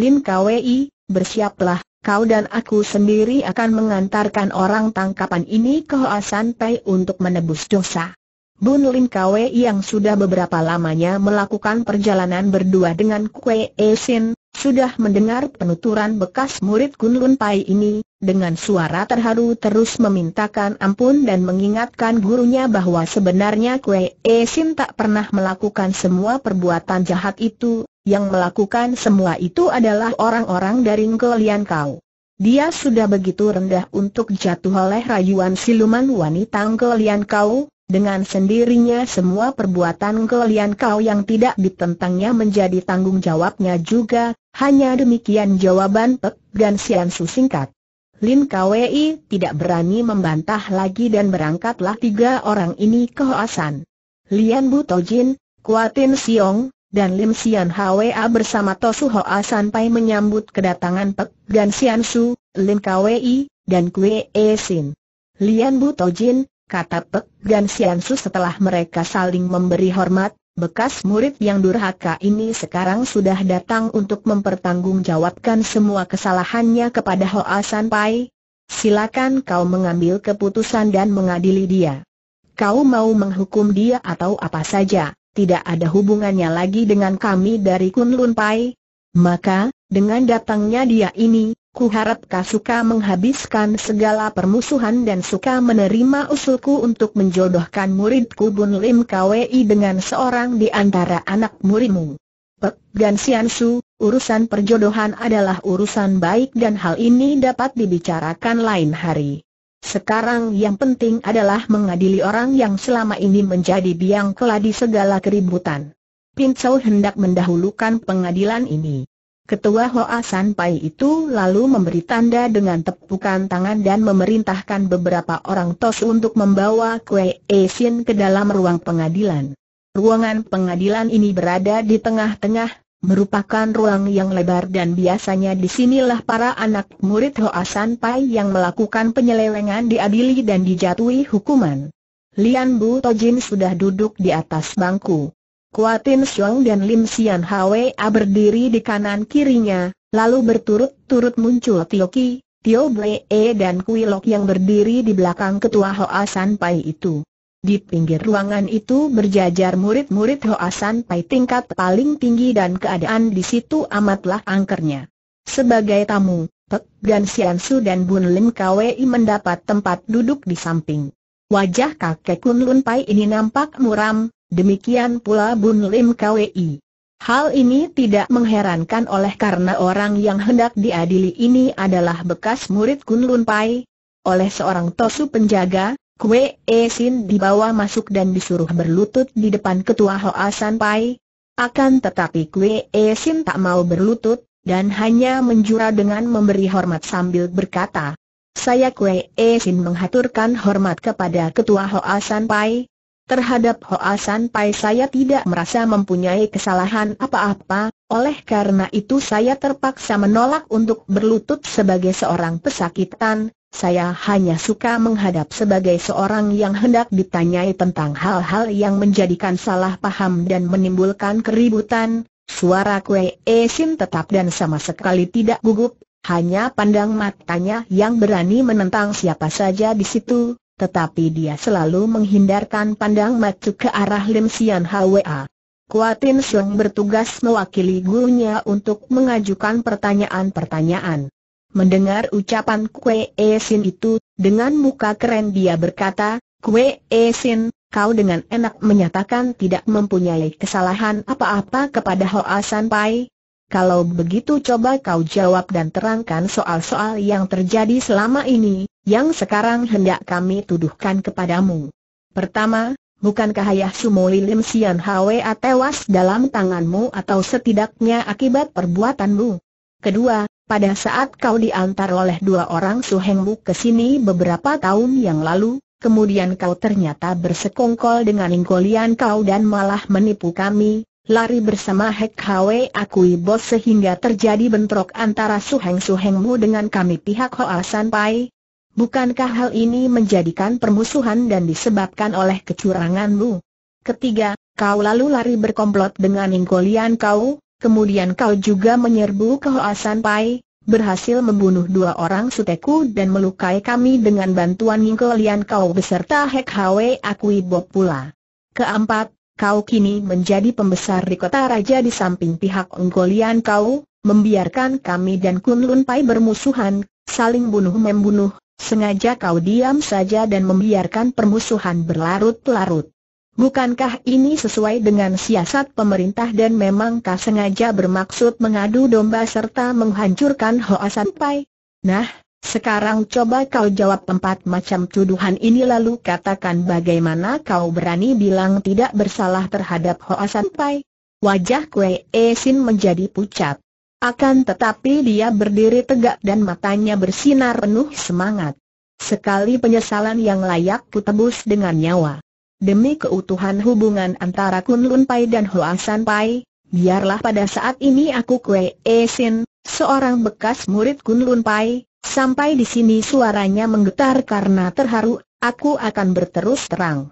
S1: Lin Kwei, bersiaplah, kau dan aku sendiri akan mengantarkan orang tangkapan ini ke Hoa San Pai untuk menebus dosa. Bun Lin Kwei yang sudah beberapa lamanya melakukan perjalanan berdua dengan Kwei e Sin, sudah mendengar penuturan bekas murid Kunlun Pai ini, dengan suara terharu terus memintakan ampun dan mengingatkan gurunya bahwa sebenarnya Kue E Sin tak pernah melakukan semua perbuatan jahat itu, yang melakukan semua itu adalah orang-orang dari Ngolian Kau. Dia sudah begitu rendah untuk jatuh oleh rayuan siluman wanita Ngolian Kau, dengan sendirinya semua perbuatan kalian kau yang tidak ditentangnya menjadi tanggung jawabnya juga, hanya demikian jawaban Pek Gan Sian singkat. Lin Kwei tidak berani membantah lagi dan berangkatlah tiga orang ini ke Hoasan. Lian Butojin, Kuatin Siong, dan Lim Sian Hwa bersama Tosu Hoasan Pai menyambut kedatangan Pek Gan Sian Lin Kwei, dan Kue e Sin. Lian Butojin, kata Pek dan Siansu setelah mereka saling memberi hormat, bekas murid yang durhaka ini sekarang sudah datang untuk mempertanggungjawabkan semua kesalahannya kepada Hoa San Pai. Silakan kau mengambil keputusan dan mengadili dia. Kau mau menghukum dia atau apa saja, tidak ada hubungannya lagi dengan kami dari Kunlun Pai. Maka, dengan datangnya dia ini, harap kau suka menghabiskan segala permusuhan dan suka menerima usulku untuk menjodohkan muridku Bun Lim Kwei dengan seorang di antara anak muridmu. Pek Gan Sian Su, urusan perjodohan adalah urusan baik dan hal ini dapat dibicarakan lain hari. Sekarang yang penting adalah mengadili orang yang selama ini menjadi biang keladi segala keributan. Chow hendak mendahulukan pengadilan ini. Ketua Hoa San Pai itu lalu memberi tanda dengan tepukan tangan dan memerintahkan beberapa orang tos untuk membawa Kue Esin ke dalam ruang pengadilan. Ruangan pengadilan ini berada di tengah-tengah, merupakan ruang yang lebar dan biasanya disinilah para anak murid Hoa San Pai yang melakukan penyelewengan diadili dan dijatuhi hukuman. Lian Bu Tojin sudah duduk di atas bangku. Kuatin Xiong dan Lim Sian Hwa berdiri di kanan kirinya, lalu berturut-turut muncul Tio Ki, Tio Blee dan Kui Lok yang berdiri di belakang ketua Hoa San Pai itu. Di pinggir ruangan itu berjajar murid-murid Hoa San Pai tingkat paling tinggi dan keadaan di situ amatlah angkernya. Sebagai tamu, Pek Gan Sian Su dan Bun Lim Kwei mendapat tempat duduk di samping. Wajah kakek Kun Lun Pai ini nampak muram, Demikian pula Bun Lim KWI. Hal ini tidak mengherankan oleh karena orang yang hendak diadili ini adalah bekas murid Kun Lun Pai. Oleh seorang tosu penjaga, Kue e Sin dibawa masuk dan disuruh berlutut di depan ketua San Pai. Akan tetapi Kue e Sin tak mau berlutut, dan hanya menjura dengan memberi hormat sambil berkata, Saya Kue e Sin menghaturkan hormat kepada ketua San Pai, Terhadap hoasan, Pai saya tidak merasa mempunyai kesalahan apa-apa, oleh karena itu saya terpaksa menolak untuk berlutut sebagai seorang pesakitan, saya hanya suka menghadap sebagai seorang yang hendak ditanyai tentang hal-hal yang menjadikan salah paham dan menimbulkan keributan, suara Kue Esin tetap dan sama sekali tidak gugup, hanya pandang matanya yang berani menentang siapa saja di situ, tetapi dia selalu menghindarkan pandang matu ke arah Lim Sian Hwa. Kuatin Seng bertugas mewakili gurunya untuk mengajukan pertanyaan-pertanyaan. Mendengar ucapan Kue E Sin itu, dengan muka keren dia berkata, Kue E Sin, kau dengan enak menyatakan tidak mempunyai kesalahan apa-apa kepada Hoa San Pai. Kalau begitu coba kau jawab dan terangkan soal-soal yang terjadi selama ini, yang sekarang hendak kami tuduhkan kepadamu. Pertama, bukankah Ayah Sumoli Lim Sian Hwa tewas dalam tanganmu atau setidaknya akibat perbuatanmu? Kedua, pada saat kau diantar oleh dua orang suhengmu ke sini beberapa tahun yang lalu, kemudian kau ternyata bersekongkol dengan lingkolian kau dan malah menipu kami, lari bersama Hek Hwe Akui Bos sehingga terjadi bentrok antara suheng-suhengmu dengan kami pihak Hoa Sanpai. Bukankah hal ini menjadikan permusuhan dan disebabkan oleh kecuranganmu? Ketiga, kau lalu lari berkomplot dengan Ingkolian kau, kemudian kau juga menyerbu ke Hoasan Pai, berhasil membunuh dua orang suteku dan melukai kami dengan bantuan Ingkolian kau beserta Hek Hwe Akui Bob pula. Keempat, kau kini menjadi pembesar di kota raja di samping pihak Ingkolian kau, membiarkan kami dan Kunlun Pai bermusuhan, saling bunuh-membunuh, Sengaja kau diam saja dan membiarkan permusuhan berlarut-larut. Bukankah ini sesuai dengan siasat pemerintah dan memangkah sengaja bermaksud mengadu domba serta menghancurkan Hoa Pai? Nah, sekarang coba kau jawab empat macam tuduhan ini lalu katakan bagaimana kau berani bilang tidak bersalah terhadap Hoa Pai? Wajah Kwe Esin menjadi pucat. Akan tetapi dia berdiri tegak dan matanya bersinar penuh semangat. Sekali penyesalan yang layak kutebus dengan nyawa. Demi keutuhan hubungan antara Kunlun Pai dan Hoa San Pai, biarlah pada saat ini aku Kwe E Sin, seorang bekas murid Kunlun Pai, sampai di sini suaranya menggetar karena terharu, aku akan berterus terang.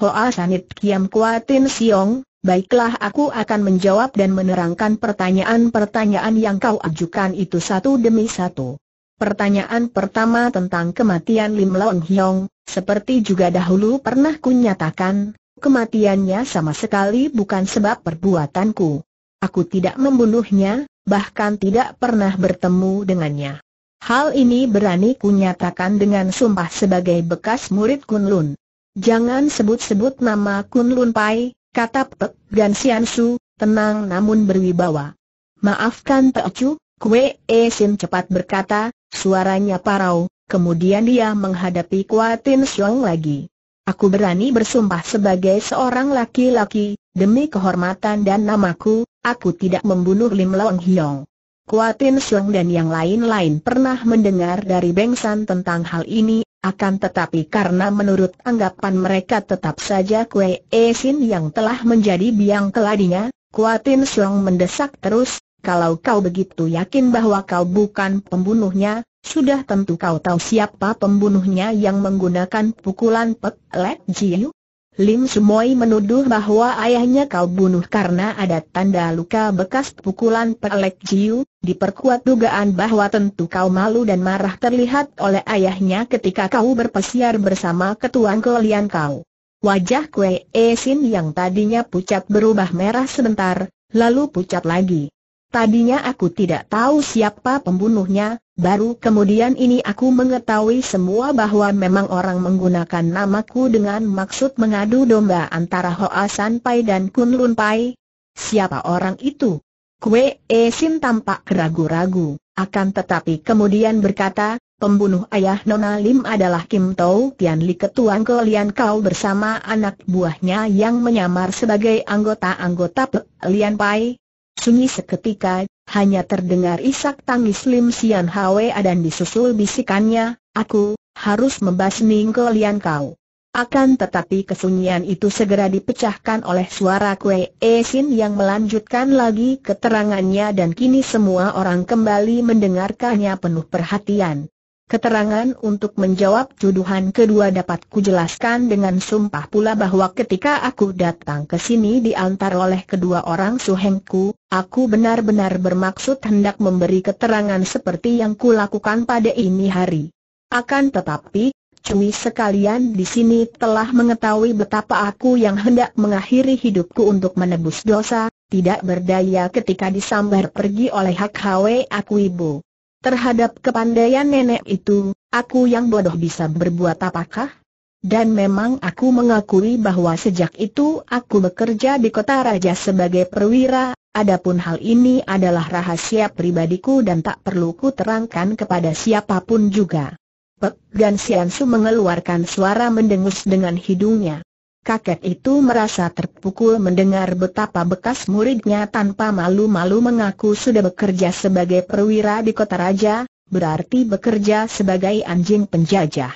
S1: Hoa Sanit Kiam Kuatin Siong, Baiklah aku akan menjawab dan menerangkan pertanyaan-pertanyaan yang kau ajukan itu satu demi satu. Pertanyaan pertama tentang kematian Lim Long Hyong, seperti juga dahulu pernah kunyatakan, kematiannya sama sekali bukan sebab perbuatanku. Aku tidak membunuhnya, bahkan tidak pernah bertemu dengannya. Hal ini berani kunyatakan dengan sumpah sebagai bekas murid Kunlun. Jangan sebut-sebut nama Kunlun Pai, kata Pek Sian Su, tenang namun berwibawa. Maafkan Pek Chu, Kwe E Sin cepat berkata, suaranya parau, kemudian dia menghadapi Kuatin Siong lagi. Aku berani bersumpah sebagai seorang laki-laki, demi kehormatan dan namaku, aku tidak membunuh Lim Long Hiong. Kuatin Suang dan yang lain-lain pernah mendengar dari Beng San tentang hal ini, akan tetapi karena menurut anggapan mereka tetap saja Kue Esin yang telah menjadi biang keladinya, Kuatin Suang mendesak terus, kalau kau begitu yakin bahwa kau bukan pembunuhnya, sudah tentu kau tahu siapa pembunuhnya yang menggunakan pukulan Pek Lek Jiu? Lim Sumoy menuduh bahwa ayahnya kau bunuh karena ada tanda luka bekas pukulan Perlek Jiu, diperkuat dugaan bahwa tentu kau malu dan marah terlihat oleh ayahnya ketika kau berpesiar bersama ketuan kalian kau. Wajah Kwe Esin yang tadinya pucat berubah merah sebentar, lalu pucat lagi. Tadinya aku tidak tahu siapa pembunuhnya, baru kemudian ini aku mengetahui semua bahwa memang orang menggunakan namaku dengan maksud mengadu domba antara Hoa San Pai dan Kun Lun Pai. Siapa orang itu? Kue E Sin tampak ragu-ragu, akan tetapi kemudian berkata, pembunuh ayah Nona Lim adalah Kim Tau Tian Li ketua Lian Kau bersama anak buahnya yang menyamar sebagai anggota-anggota Lian Pai. Sunyi seketika, hanya terdengar isak tangis Lim Sian Hwa dan disusul bisikannya, aku, harus membasmi Ningkolian kau. Akan tetapi kesunyian itu segera dipecahkan oleh suara Kue Esin yang melanjutkan lagi keterangannya dan kini semua orang kembali mendengarkannya penuh perhatian. Keterangan untuk menjawab tuduhan kedua dapat kujelaskan dengan sumpah pula bahwa ketika aku datang ke sini diantar oleh kedua orang suhengku, aku benar-benar bermaksud hendak memberi keterangan seperti yang kulakukan pada ini hari. Akan tetapi, cuy sekalian di sini telah mengetahui betapa aku yang hendak mengakhiri hidupku untuk menebus dosa, tidak berdaya ketika disambar pergi oleh Hak Hwe aku ibu. Terhadap kepandaian nenek itu, aku yang bodoh bisa berbuat apakah? Dan memang aku mengakui bahwa sejak itu aku bekerja di kota raja sebagai perwira, adapun hal ini adalah rahasia pribadiku dan tak perlu ku terangkan kepada siapapun juga. Pek Gan Siansu mengeluarkan suara mendengus dengan hidungnya. Kakek itu merasa terpukul mendengar betapa bekas muridnya tanpa malu-malu mengaku sudah bekerja sebagai perwira di kota raja, berarti bekerja sebagai anjing penjajah.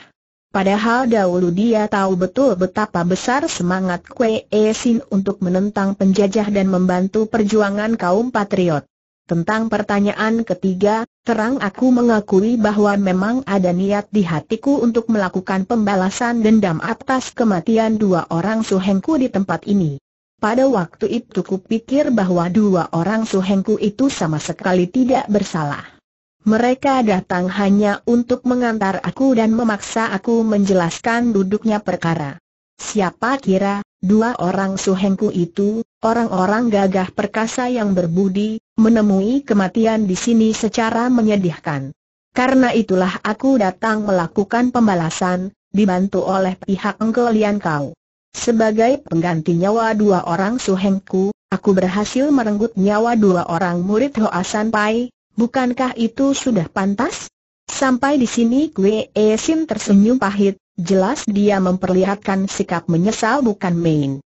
S1: Padahal dahulu dia tahu betul betapa besar semangat Kwe e Sin untuk menentang penjajah dan membantu perjuangan kaum patriot. Tentang pertanyaan ketiga, terang aku mengakui bahwa memang ada niat di hatiku untuk melakukan pembalasan dendam atas kematian dua orang suhengku di tempat ini. Pada waktu itu pikir bahwa dua orang suhengku itu sama sekali tidak bersalah. Mereka datang hanya untuk mengantar aku dan memaksa aku menjelaskan duduknya perkara. Siapa kira, dua orang suhengku itu, orang-orang gagah perkasa yang berbudi, menemui kematian di sini secara menyedihkan. Karena itulah aku datang melakukan pembalasan, dibantu oleh pihak engkelian kau. Sebagai pengganti nyawa dua orang suhengku, aku berhasil merenggut nyawa dua orang murid Hoasan Pai, bukankah itu sudah pantas? Sampai di sini Kwe Esin tersenyum pahit, jelas dia memperlihatkan sikap menyesal bukan main.